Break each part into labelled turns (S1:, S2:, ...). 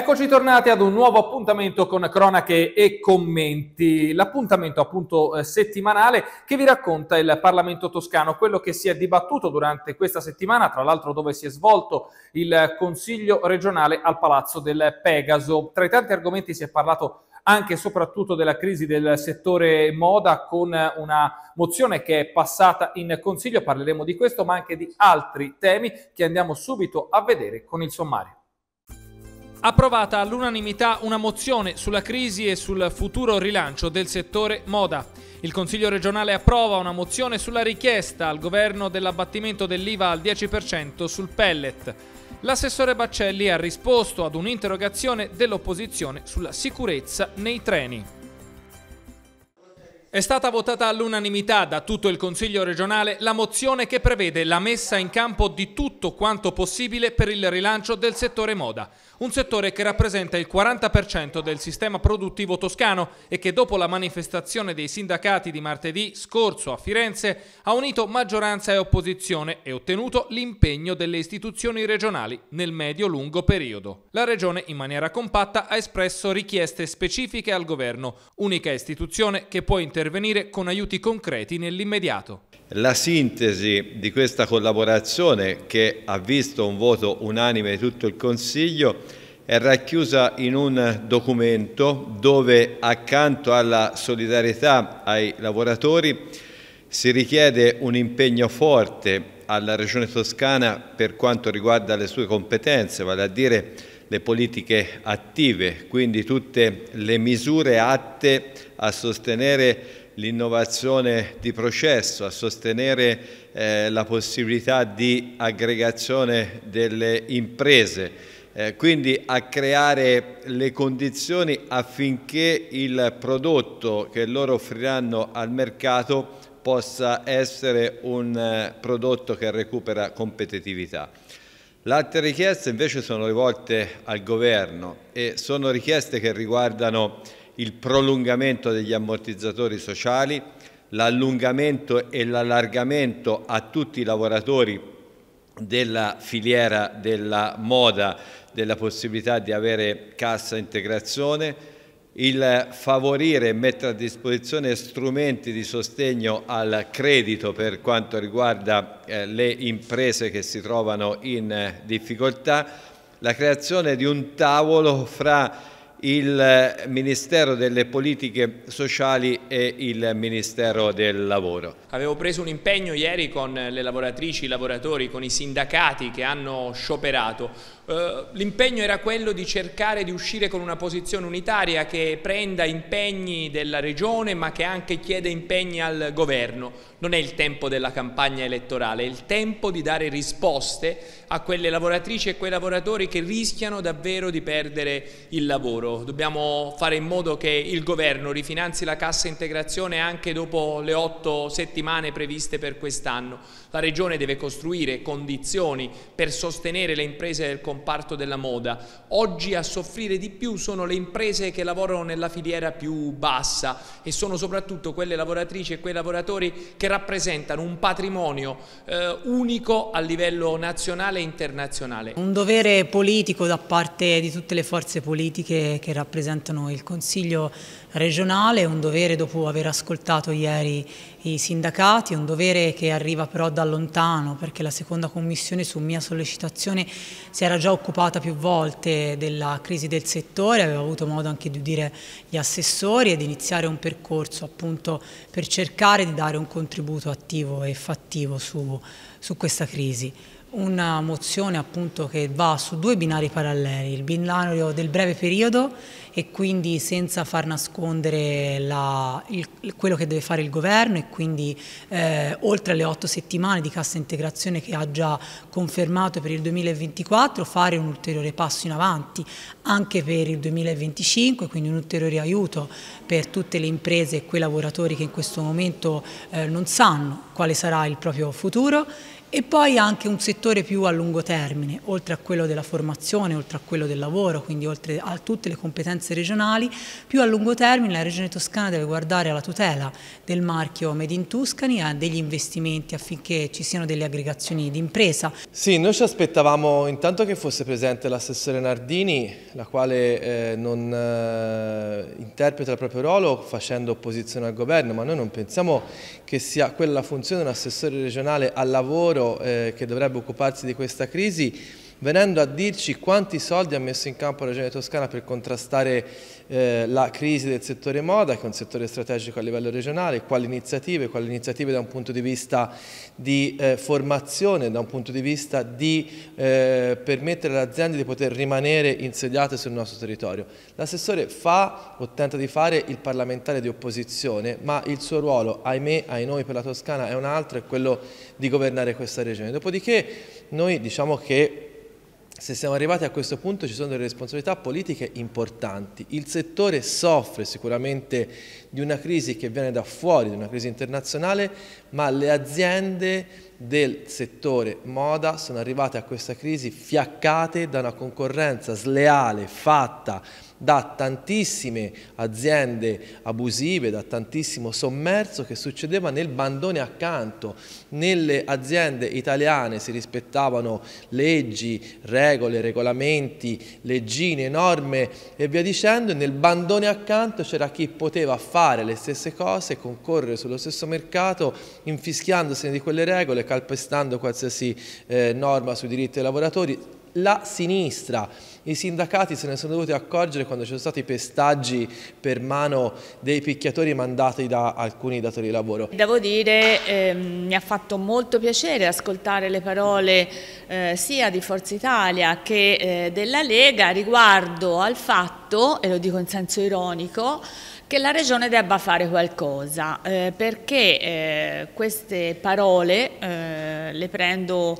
S1: Eccoci tornati ad un nuovo appuntamento con cronache e commenti, l'appuntamento appunto eh, settimanale che vi racconta il Parlamento toscano, quello che si è dibattuto durante questa settimana, tra l'altro dove si è svolto il Consiglio regionale al Palazzo del Pegaso. Tra i tanti argomenti si è parlato anche e soprattutto della crisi del settore moda con una mozione che è passata in Consiglio, parleremo di questo ma anche di altri temi che andiamo subito a vedere con il sommario approvata all'unanimità una mozione sulla crisi e sul futuro rilancio del settore moda. Il Consiglio regionale approva una mozione sulla richiesta al governo dell'abbattimento dell'IVA al 10% sul pellet. L'assessore Baccelli ha risposto ad un'interrogazione dell'opposizione sulla sicurezza nei treni. È stata votata all'unanimità da tutto il Consiglio regionale la mozione che prevede la messa in campo di tutto quanto possibile per il rilancio del settore moda un settore che rappresenta il 40% del sistema produttivo toscano e che dopo la manifestazione dei sindacati di martedì scorso a Firenze ha unito maggioranza e opposizione e ottenuto l'impegno delle istituzioni regionali nel medio-lungo periodo. La Regione in maniera compatta ha espresso richieste specifiche al governo, unica istituzione che può intervenire con aiuti concreti nell'immediato.
S2: La sintesi di questa collaborazione che ha visto un voto unanime di tutto il Consiglio è racchiusa in un documento dove accanto alla solidarietà ai lavoratori si richiede un impegno forte alla Regione Toscana per quanto riguarda le sue competenze, vale a dire le politiche attive, quindi tutte le misure atte a sostenere l'innovazione di processo, a sostenere eh, la possibilità di aggregazione delle imprese, eh, quindi a creare le condizioni affinché il prodotto che loro offriranno al mercato possa essere un eh, prodotto che recupera competitività. Le altre richieste invece sono rivolte al governo e sono richieste che riguardano il prolungamento degli ammortizzatori sociali, l'allungamento e l'allargamento a tutti i lavoratori della filiera della moda della possibilità di avere cassa integrazione, il favorire e mettere a disposizione strumenti di sostegno al credito per quanto riguarda eh, le imprese che si trovano in eh, difficoltà, la creazione di un tavolo fra il eh, Ministero delle Politiche Sociali e il Ministero del Lavoro.
S1: Avevo preso un impegno ieri con le lavoratrici, i lavoratori, con i sindacati che hanno scioperato eh, l'impegno era quello di cercare di uscire con una posizione unitaria che prenda impegni della Regione ma che anche chiede impegni al Governo. Non è il tempo della campagna elettorale, è il tempo di dare risposte a quelle lavoratrici e quei lavoratori che rischiano davvero di perdere il lavoro. Dobbiamo fare in modo che il Governo rifinanzi la cassa integrazione anche dopo le otto settimane previste per quest'anno. La Regione deve costruire condizioni per sostenere le imprese del comparto comparto della moda. Oggi a soffrire di più sono le imprese che lavorano nella filiera più bassa e sono soprattutto quelle lavoratrici e quei lavoratori che rappresentano un patrimonio eh, unico a livello nazionale e internazionale.
S3: Un dovere politico da parte di tutte le forze politiche che rappresentano il Consiglio regionale, un dovere dopo aver ascoltato ieri i sindacati, è un dovere che arriva però da lontano perché la seconda commissione su mia sollecitazione si era già occupata più volte della crisi del settore, aveva avuto modo anche di udire gli assessori ed iniziare un percorso appunto per cercare di dare un contributo attivo e fattivo su, su questa crisi una mozione appunto che va su due binari paralleli, il binario del breve periodo e quindi senza far nascondere la, il, quello che deve fare il governo e quindi eh, oltre alle otto settimane di cassa integrazione che ha già confermato per il 2024 fare un ulteriore passo in avanti anche per il 2025, quindi un ulteriore aiuto per tutte le imprese e quei lavoratori che in questo momento eh, non sanno quale sarà il proprio futuro e poi anche un settore più a lungo termine, oltre a quello della formazione, oltre a quello del lavoro, quindi oltre a tutte le competenze regionali, più a lungo termine la Regione Toscana deve guardare alla tutela del marchio Made in Tuscany e a degli investimenti affinché ci siano delle aggregazioni di impresa. Sì, noi ci
S4: aspettavamo intanto che fosse presente l'assessore Nardini, la quale eh, non eh, interpreta il proprio ruolo facendo opposizione al governo, ma noi non pensiamo che sia quella funzione di un assessore regionale al lavoro Foro eh, che dovrebbe occuparsi di questa crisi venendo a dirci quanti soldi ha messo in campo la Regione Toscana per contrastare eh, la crisi del settore moda, che è un settore strategico a livello regionale, quali iniziative, quali iniziative da un punto di vista di eh, formazione, da un punto di vista di eh, permettere alle aziende di poter rimanere insediate sul nostro territorio. L'assessore fa o tenta di fare il parlamentare di opposizione, ma il suo ruolo, ahimè, ai noi per la Toscana è un altro, è quello di governare questa regione. Dopodiché noi diciamo che se siamo arrivati a questo punto ci sono delle responsabilità politiche importanti. Il settore soffre sicuramente di una crisi che viene da fuori, di una crisi internazionale, ma le aziende del settore moda sono arrivate a questa crisi fiaccate da una concorrenza sleale fatta da tantissime aziende abusive, da tantissimo sommerso che succedeva nel bandone accanto. Nelle aziende italiane si rispettavano leggi, regole, regolamenti, leggine, norme e via dicendo, e nel bandone accanto c'era chi poteva fare le stesse cose, concorrere sullo stesso mercato, infischiandosi di quelle regole, calpestando qualsiasi eh, norma sui diritti dei lavoratori, la sinistra. I sindacati se ne sono dovuti accorgere quando ci sono stati pestaggi per mano dei picchiatori mandati da alcuni datori di lavoro.
S5: Devo dire, eh, mi ha fatto molto piacere ascoltare le parole eh, sia di Forza Italia che eh, della Lega riguardo al fatto, e lo dico in senso ironico, che la Regione debba fare qualcosa, eh, perché eh, queste parole eh, le prendo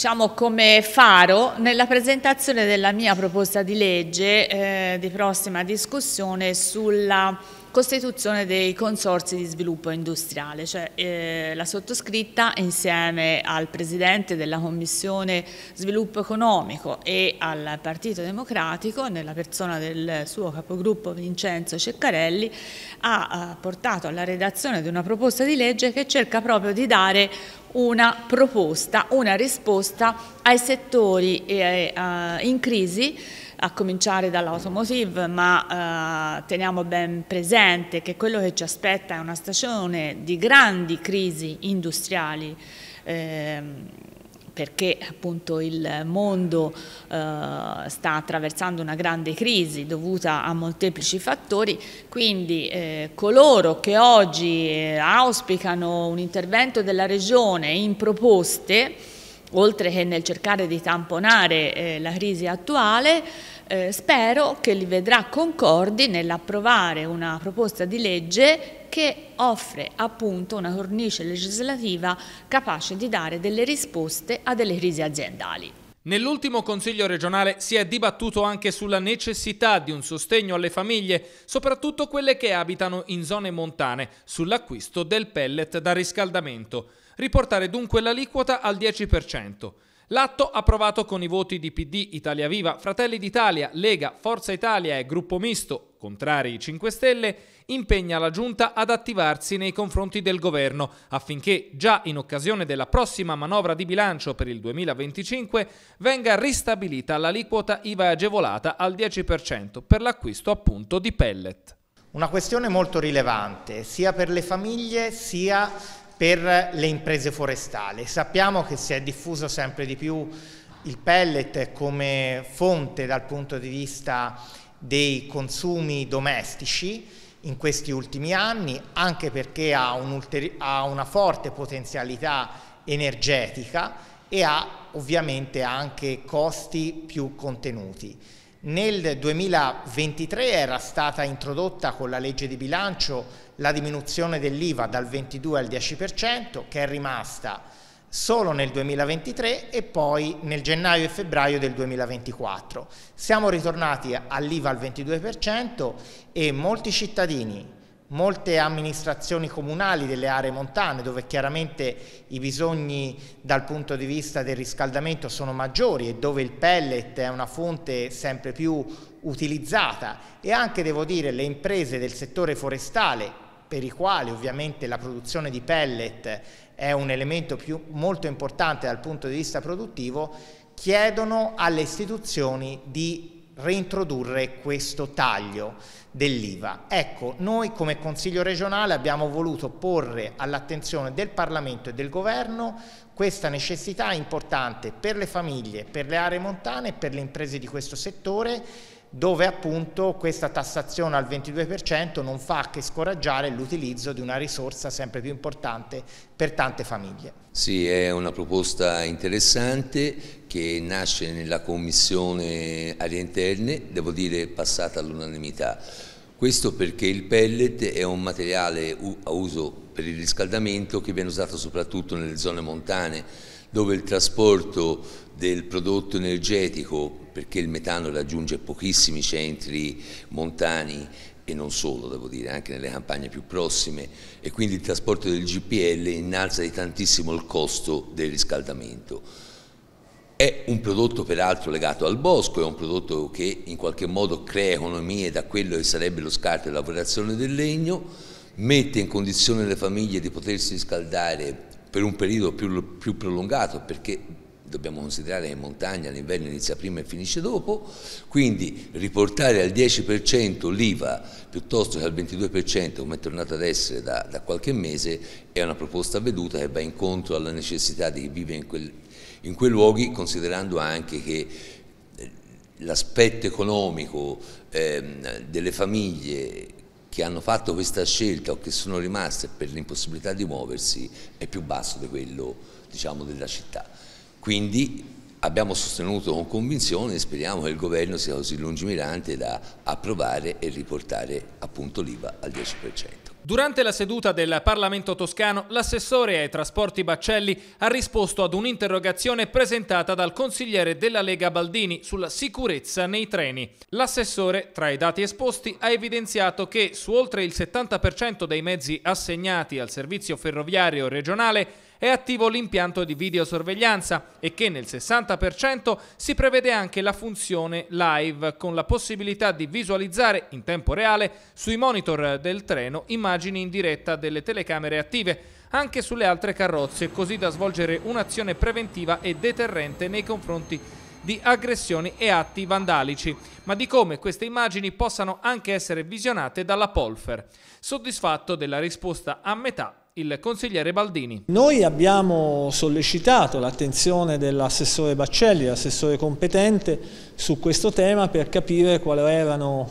S5: diciamo, come faro nella presentazione della mia proposta di legge eh, di prossima discussione sulla Costituzione dei consorzi di sviluppo industriale, cioè eh, la sottoscritta insieme al Presidente della Commissione Sviluppo Economico e al Partito Democratico, nella persona del suo capogruppo Vincenzo Ceccarelli, ha eh, portato alla redazione di una proposta di legge che cerca proprio di dare una proposta, una risposta ai settori eh, eh in crisi a cominciare dall'automotive, ma eh, teniamo ben presente che quello che ci aspetta è una stagione di grandi crisi industriali. Eh, perché appunto il mondo eh, sta attraversando una grande crisi dovuta a molteplici fattori, quindi eh, coloro che oggi eh, auspicano un intervento della Regione in proposte oltre che nel cercare di tamponare eh, la crisi attuale, eh, spero che li vedrà concordi nell'approvare una proposta di legge che offre appunto una cornice legislativa capace di dare delle risposte a delle crisi aziendali.
S1: Nell'ultimo Consiglio regionale si è dibattuto anche sulla necessità di un sostegno alle famiglie, soprattutto quelle che abitano in zone montane, sull'acquisto del pellet da riscaldamento riportare dunque l'aliquota al 10%. L'atto approvato con i voti di PD, Italia Viva, Fratelli d'Italia, Lega, Forza Italia e Gruppo Misto, contrari i 5 Stelle, impegna la Giunta ad attivarsi nei confronti del Governo affinché già in occasione della prossima manovra di bilancio per il 2025 venga ristabilita l'aliquota IVA agevolata al 10% per l'acquisto
S6: appunto di pellet. Una questione molto rilevante sia per le famiglie sia per per le imprese forestali. Sappiamo che si è diffuso sempre di più il pellet come fonte dal punto di vista dei consumi domestici in questi ultimi anni, anche perché ha, un ha una forte potenzialità energetica e ha ovviamente anche costi più contenuti. Nel 2023 era stata introdotta con la legge di bilancio la diminuzione dell'IVA dal 22 al 10% che è rimasta solo nel 2023 e poi nel gennaio e febbraio del 2024. Siamo ritornati all'IVA al 22% e molti cittadini molte amministrazioni comunali delle aree montane dove chiaramente i bisogni dal punto di vista del riscaldamento sono maggiori e dove il pellet è una fonte sempre più utilizzata e anche devo dire le imprese del settore forestale per i quali ovviamente la produzione di pellet è un elemento più, molto importante dal punto di vista produttivo chiedono alle istituzioni di reintrodurre questo taglio dell'IVA. Ecco, noi come Consiglio regionale abbiamo voluto porre all'attenzione del Parlamento e del Governo questa necessità importante per le famiglie, per le aree montane e per le imprese di questo settore dove appunto questa tassazione al 22% non fa che scoraggiare l'utilizzo di una risorsa sempre più importante per tante famiglie.
S7: Sì, è una proposta interessante che nasce nella Commissione alle interne, devo dire passata all'unanimità. Questo perché il pellet è un materiale a uso per il riscaldamento che viene usato soprattutto nelle zone montane dove il trasporto del prodotto energetico, perché il metano raggiunge pochissimi centri montani e non solo, devo dire, anche nelle campagne più prossime, e quindi il trasporto del GPL innalza di tantissimo il costo del riscaldamento. È un prodotto peraltro legato al bosco, è un prodotto che in qualche modo crea economie da quello che sarebbe lo scarto e lavorazione del legno, mette in condizione le famiglie di potersi riscaldare per un periodo più, più prolungato perché dobbiamo considerare che in montagna l'inverno inizia prima e finisce dopo, quindi riportare al 10% l'IVA piuttosto che al 22% come è tornato ad essere da, da, qualche mese è una proposta veduta che va incontro alla necessità di chi vive in, quel, in quei luoghi considerando anche che eh, l'aspetto economico eh, delle famiglie che hanno fatto questa scelta o che sono rimaste per l'impossibilità di muoversi è più basso di quello diciamo, della città. Quindi abbiamo sostenuto con convinzione e speriamo che il governo sia così lungimirante da approvare e riportare l'IVA al 10%.
S1: Durante la seduta del Parlamento toscano, l'assessore ai trasporti Baccelli ha risposto ad un'interrogazione presentata dal consigliere della Lega Baldini sulla sicurezza nei treni. L'assessore, tra i dati esposti, ha evidenziato che su oltre il 70% dei mezzi assegnati al servizio ferroviario regionale è attivo l'impianto di videosorveglianza e che nel 60% si prevede anche la funzione live con la possibilità di visualizzare in tempo reale sui monitor del treno immagini in diretta delle telecamere attive anche sulle altre carrozze così da svolgere un'azione preventiva e deterrente nei confronti di aggressioni e atti vandalici, ma di come queste immagini possano anche essere visionate dalla Polfer, soddisfatto della risposta a metà il consigliere Baldini.
S8: Noi abbiamo sollecitato l'attenzione dell'assessore Baccelli, l'assessore competente, su questo tema per capire quali erano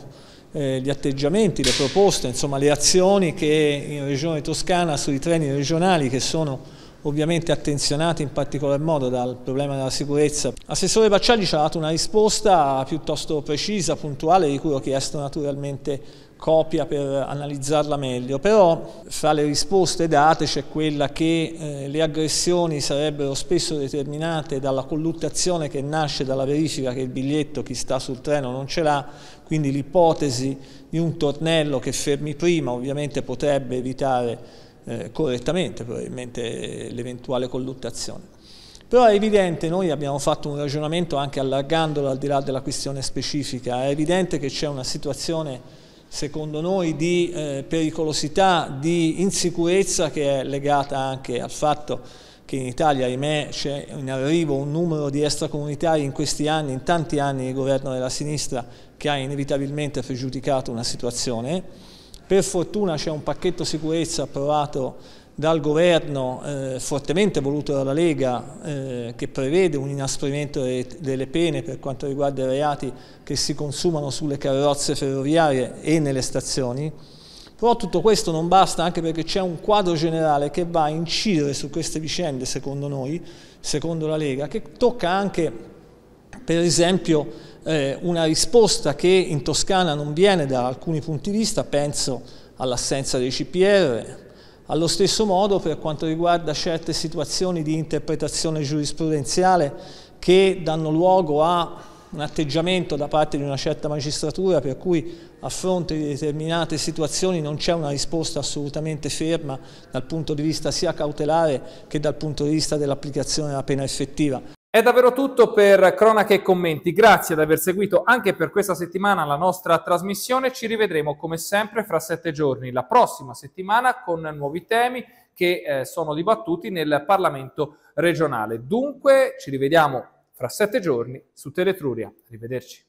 S8: eh, gli atteggiamenti, le proposte, insomma le azioni che in Regione Toscana sui treni regionali che sono ovviamente attenzionati in particolar modo dal problema della sicurezza. Assessore Bacciagli ci ha dato una risposta piuttosto precisa, puntuale, di cui ho chiesto naturalmente copia per analizzarla meglio, però fra le risposte date c'è quella che eh, le aggressioni sarebbero spesso determinate dalla colluttazione che nasce dalla verifica che il biglietto chi sta sul treno non ce l'ha, quindi l'ipotesi di un tornello che fermi prima ovviamente potrebbe evitare eh, correttamente probabilmente l'eventuale colluttazione. Però è evidente, noi abbiamo fatto un ragionamento anche allargandolo al di là della questione specifica, è evidente che c'è una situazione secondo noi di eh, pericolosità, di insicurezza che è legata anche al fatto che in Italia, ahimè, c'è in arrivo un numero di extracomunitari in questi anni, in tanti anni di governo della sinistra, che ha inevitabilmente pregiudicato una situazione per fortuna c'è un pacchetto sicurezza approvato dal governo eh, fortemente voluto dalla Lega eh, che prevede un inasprimento delle pene per quanto riguarda i reati che si consumano sulle carrozze ferroviarie e nelle stazioni. Però tutto questo non basta anche perché c'è un quadro generale che va a incidere su queste vicende secondo noi, secondo la Lega, che tocca anche per esempio eh, una risposta che in Toscana non viene da alcuni punti di vista, penso all'assenza dei CPR, allo stesso modo per quanto riguarda certe situazioni di interpretazione giurisprudenziale che danno luogo a un atteggiamento da parte di una certa magistratura per cui a fronte di determinate situazioni non c'è una risposta assolutamente ferma dal punto di
S1: vista sia cautelare che
S8: dal punto di vista dell'applicazione della pena effettiva.
S1: È davvero tutto per cronache e commenti. Grazie ad aver seguito anche per questa settimana la nostra trasmissione. Ci rivedremo come sempre fra sette giorni, la prossima settimana, con nuovi temi che eh, sono dibattuti nel Parlamento regionale. Dunque, ci rivediamo fra sette giorni su Teletruria. Arrivederci.